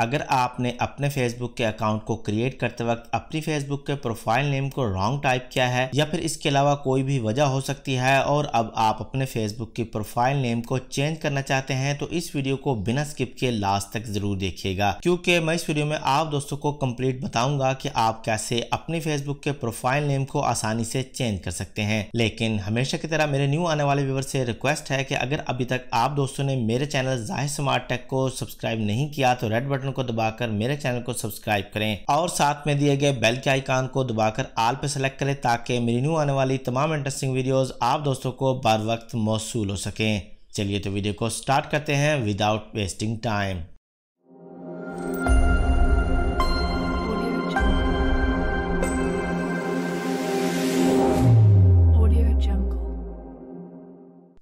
अगर आपने अपने फेसबुक के अकाउंट को क्रिएट करते वक्त अपनी फेसबुक के प्रोफाइल नेम को रॉन्ग टाइप किया है या फिर इसके अलावा कोई भी वजह हो सकती है और अब आप अपने फेसबुक की प्रोफाइल नेम को चेंज करना चाहते हैं तो इस वीडियो को बिना स्किप किए लास्ट तक जरूर देखिएगा क्योंकि मैं इस वीडियो में आप दोस्तों को कम्प्लीट बताऊंगा की आप कैसे अपने फेसबुक के प्रोफाइल नेम को आसानी से चेंज कर सकते हैं लेकिन हमेशा की तरह मेरे न्यू आने वाले व्यवर से रिक्वेस्ट है की अगर अभी तक आप दोस्तों ने मेरे चैनल जाहिर स्मार्ट टेक को सब्सक्राइब नहीं किया तो रेड बटन बटन को दबाकर मेरे चैनल को सब्सक्राइब करें और साथ में दिए गए बेल के आइकान को दबाकर आल पे सेलेक्ट करें ताकि मेरी न्यू आने वाली तमाम इंटरेस्टिंग वीडियोस आप दोस्तों को बर वक्त मौसू हो सकें चलिए तो वीडियो को स्टार्ट करते हैं विदाउट वेस्टिंग टाइम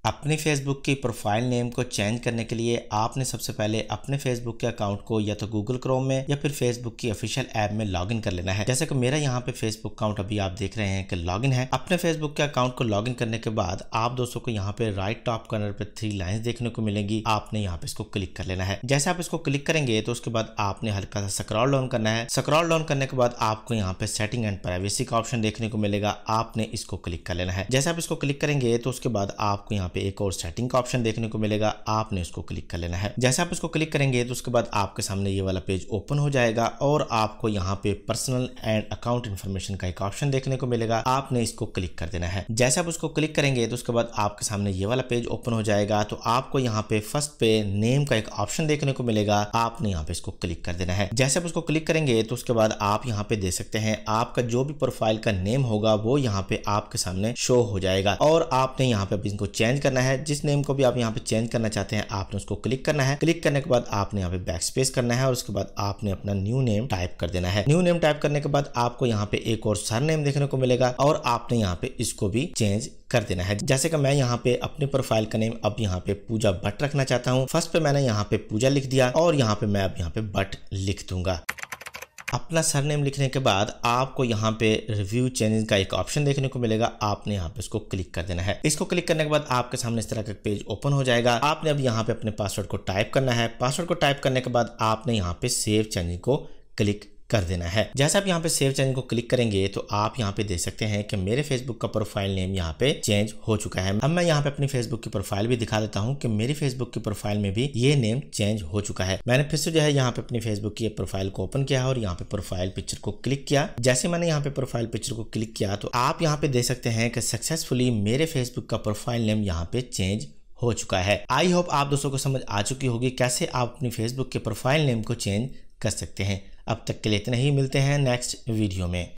अपने फेसबुक की प्रोफाइल नेम को चेंज करने के लिए आपने सबसे पहले अपने फेसबुक के अकाउंट को या तो गूगल क्रोम में या फिर फेसबुक की ऑफिशियल ऐप में लॉगिन कर लेना है जैसे कि मेरा यहाँ पे फेसबुक अकाउंट अभी आप देख रहे हैं कि लॉगिन है अपने फेसबुक के अकाउंट को लॉगिन करने के बाद आप दोस्तों को यहाँ पे राइट टॉप कॉर्नर पे थ्री लाइन देखने को मिलेंगी आपने यहाँ पे इसको क्लिक कर लेना है जैसे आप इसको क्लिक करेंगे तो उसके बाद आपने हल्का सा स्क्रॉल डाउन करना है स्क्रॉल डाउन करने के बाद आपको यहाँ पे सेटिंग एंड प्राइवेसी का ऑप्शन देखने को मिलेगा आपने इसको क्लिक कर लेना है जैसे आप इसको क्लिक करेंगे तो उसके बाद आपको यहाँ पे एक और सेटिंग का ऑप्शन देखने को मिलेगा आपने उसको क्लिक कर लेना है जैसे आप उसको क्लिक करेंगे तो उसके बाद आपके सामने ये वाला पेज ओपन हो जाएगा और आपको यहाँ पे पर्सनल एंड अकाउंट इन्फॉर्मेशन का एक ऑप्शन देखने को मिलेगा आपने इसको क्लिक कर देना है जैसे आप उसको क्लिक करेंगे तो उसके बाद आपके सामने ये वाला पेज ओपन हो जाएगा तो आपको यहाँ पे फर्स्ट पे नेम का एक ऑप्शन देखने को मिलेगा आपने यहाँ पे इसको क्लिक कर देना है जैसे आप उसको क्लिक करेंगे तो उसके बाद आप यहाँ पे दे सकते हैं आपका जो भी प्रोफाइल का नेम होगा वो यहाँ पे आपके सामने शो हो जाएगा और आपने यहाँ पे इसको चेंज करना है जिस नेम को भी आप यहाँ पे चेंज करना चाहते हैं आपने उसको क्लिक करना है क्लिक करने के बाद आपने यहाँ पे बैक स्पेस करना है और उसके बाद आपने अपना न्यू नेम टाइप कर देना है न्यू नेम टाइप करने के बाद आपको यहाँ पे एक और सर नेम देखने को मिलेगा और आपने यहाँ पे इसको भी चेंज कर देना है जैसे कि मैं यहाँ पे अपने प्रोफाइल का नेम अब यहाँ पे पूजा बट रखना चाहता हूँ फर्स्ट पे मैंने यहाँ पे पूजा लिख दिया और यहाँ पे मैं अब यहाँ पे बट लिख दूंगा अपना सरनेम लिखने के बाद आपको यहाँ पे रिव्यू चेंज का एक ऑप्शन देखने को मिलेगा आपने यहाँ पे इसको क्लिक कर देना है इसको क्लिक करने के बाद आपके सामने इस तरह का पेज ओपन हो जाएगा आपने अब यहाँ पे अपने पासवर्ड को टाइप करना है पासवर्ड को टाइप करने के बाद आपने यहाँ पे सेव चेंज को क्लिक कर देना है जैसे आप यहाँ पे सेव चेंज को क्लिक करेंगे तो आप यहाँ पे देख सकते हैं कि मेरे फेसबुक का प्रोफाइल नेम यहाँ पे चेंज हो चुका है अब मैं यहाँ पे अपनी फेसबुक की प्रोफाइल भी दिखा देता हूँ कि मेरी फेसबुक की प्रोफाइल में भी ये नेम चेंज हो चुका है मैंने फिर से जो है यहाँ पे अपनी फेसबुक की प्रोफाइल को ओपन किया और यहाँ पे प्रोफाइल पिक्चर को क्लिक किया जैसे मैंने यहाँ पे प्रोफाइल पिक्चर को क्लिक किया तो आप यहाँ पे देख सकते हैं कि सक्सेसफुली मेरे फेसबुक का प्रोफाइल नेम यहाँ पे चेंज हो चुका है आई होप आप दोस्तों को समझ आ चुकी होगी कैसे आप अपनी फेसबुक के प्रोफाइल नेम को चेंज कर सकते हैं अब तक के लिए इतना ही मिलते हैं नेक्स्ट वीडियो में